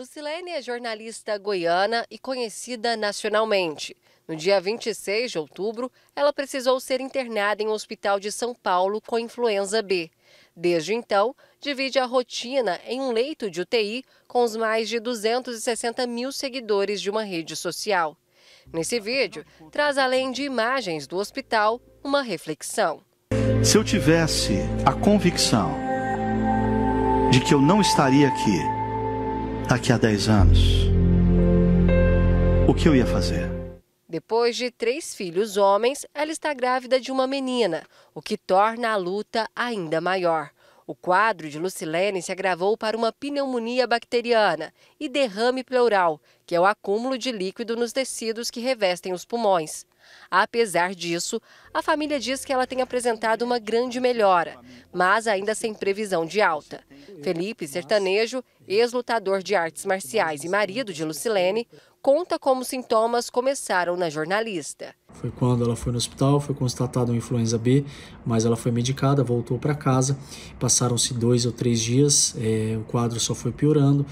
Lucilene é jornalista goiana e conhecida nacionalmente. No dia 26 de outubro, ela precisou ser internada em um hospital de São Paulo com influenza B. Desde então, divide a rotina em um leito de UTI com os mais de 260 mil seguidores de uma rede social. Nesse vídeo, traz além de imagens do hospital, uma reflexão. Se eu tivesse a convicção de que eu não estaria aqui, daqui a 10 anos, o que eu ia fazer? Depois de três filhos homens, ela está grávida de uma menina, o que torna a luta ainda maior. O quadro de Lucilene se agravou para uma pneumonia bacteriana e derrame pleural, que é o acúmulo de líquido nos tecidos que revestem os pulmões. Apesar disso, a família diz que ela tem apresentado uma grande melhora, mas ainda sem previsão de alta. Felipe Sertanejo, ex-lutador de artes marciais e marido de Lucilene, conta como sintomas começaram na jornalista. Foi quando ela foi no hospital, foi constatada uma influenza B, mas ela foi medicada, voltou para casa. Passaram-se dois ou três dias, é, o quadro só foi piorando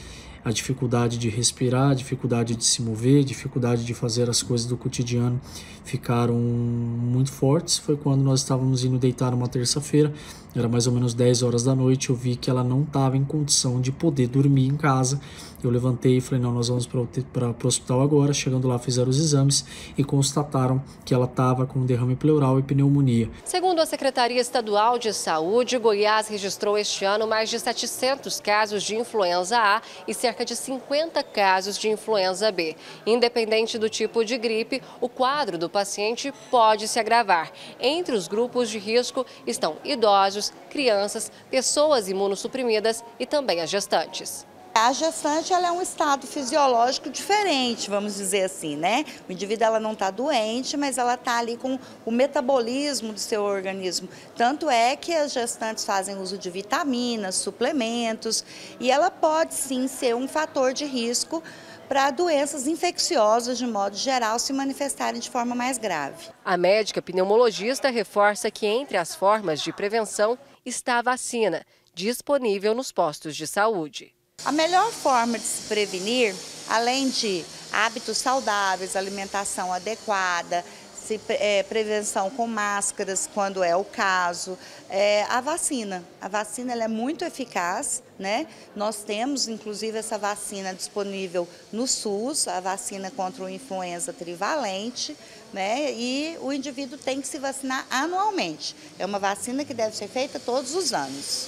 a dificuldade de respirar, a dificuldade de se mover, dificuldade de fazer as coisas do cotidiano ficaram muito fortes. Foi quando nós estávamos indo deitar uma terça-feira, era mais ou menos 10 horas da noite, eu vi que ela não estava em condição de poder dormir em casa. Eu levantei e falei: "Não, nós vamos para o hospital agora". Chegando lá, fizeram os exames e constataram que ela estava com derrame pleural e pneumonia. Segundo a Secretaria Estadual de Saúde, Goiás registrou este ano mais de 700 casos de influenza A e cerca cerca de 50 casos de influenza B. Independente do tipo de gripe, o quadro do paciente pode se agravar. Entre os grupos de risco estão idosos, crianças, pessoas imunossuprimidas e também as gestantes. A gestante ela é um estado fisiológico diferente, vamos dizer assim, né? O indivíduo ela não está doente, mas ela está ali com o metabolismo do seu organismo. Tanto é que as gestantes fazem uso de vitaminas, suplementos, e ela pode sim ser um fator de risco para doenças infecciosas, de modo geral, se manifestarem de forma mais grave. A médica pneumologista reforça que entre as formas de prevenção está a vacina, disponível nos postos de saúde. A melhor forma de se prevenir, além de hábitos saudáveis, alimentação adequada, se, é, prevenção com máscaras, quando é o caso, é, a vacina. A vacina é muito eficaz, né? Nós temos, inclusive, essa vacina disponível no SUS, a vacina contra a influenza trivalente, né? E o indivíduo tem que se vacinar anualmente. É uma vacina que deve ser feita todos os anos.